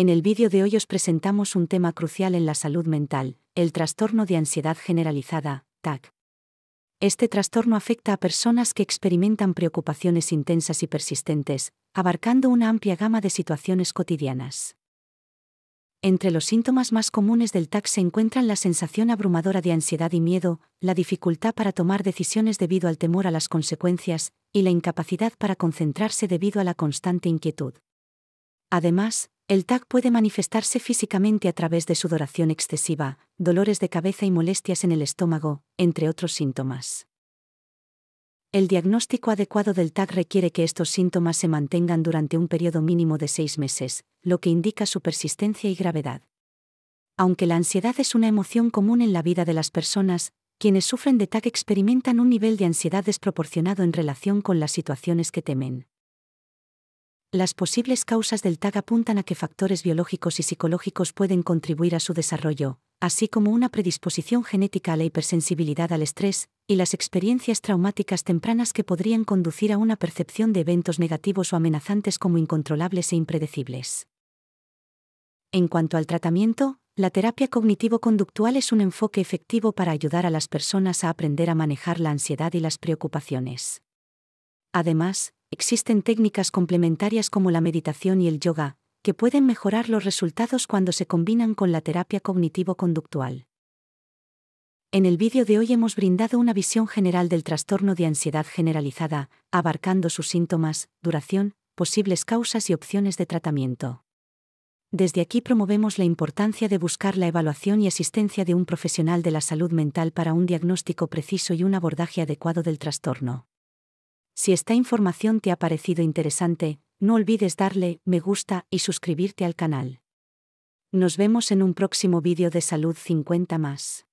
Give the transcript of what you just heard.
En el vídeo de hoy os presentamos un tema crucial en la salud mental, el trastorno de ansiedad generalizada, TAC. Este trastorno afecta a personas que experimentan preocupaciones intensas y persistentes, abarcando una amplia gama de situaciones cotidianas. Entre los síntomas más comunes del TAC se encuentran la sensación abrumadora de ansiedad y miedo, la dificultad para tomar decisiones debido al temor a las consecuencias, y la incapacidad para concentrarse debido a la constante inquietud. Además, el TAC puede manifestarse físicamente a través de sudoración excesiva, dolores de cabeza y molestias en el estómago, entre otros síntomas. El diagnóstico adecuado del TAC requiere que estos síntomas se mantengan durante un periodo mínimo de seis meses, lo que indica su persistencia y gravedad. Aunque la ansiedad es una emoción común en la vida de las personas, quienes sufren de TAC experimentan un nivel de ansiedad desproporcionado en relación con las situaciones que temen. Las posibles causas del TAG apuntan a que factores biológicos y psicológicos pueden contribuir a su desarrollo, así como una predisposición genética a la hipersensibilidad al estrés, y las experiencias traumáticas tempranas que podrían conducir a una percepción de eventos negativos o amenazantes como incontrolables e impredecibles. En cuanto al tratamiento, la terapia cognitivo-conductual es un enfoque efectivo para ayudar a las personas a aprender a manejar la ansiedad y las preocupaciones. Además, Existen técnicas complementarias como la meditación y el yoga, que pueden mejorar los resultados cuando se combinan con la terapia cognitivo-conductual. En el vídeo de hoy hemos brindado una visión general del trastorno de ansiedad generalizada, abarcando sus síntomas, duración, posibles causas y opciones de tratamiento. Desde aquí promovemos la importancia de buscar la evaluación y asistencia de un profesional de la salud mental para un diagnóstico preciso y un abordaje adecuado del trastorno. Si esta información te ha parecido interesante, no olvides darle me gusta y suscribirte al canal. Nos vemos en un próximo vídeo de Salud 50 más.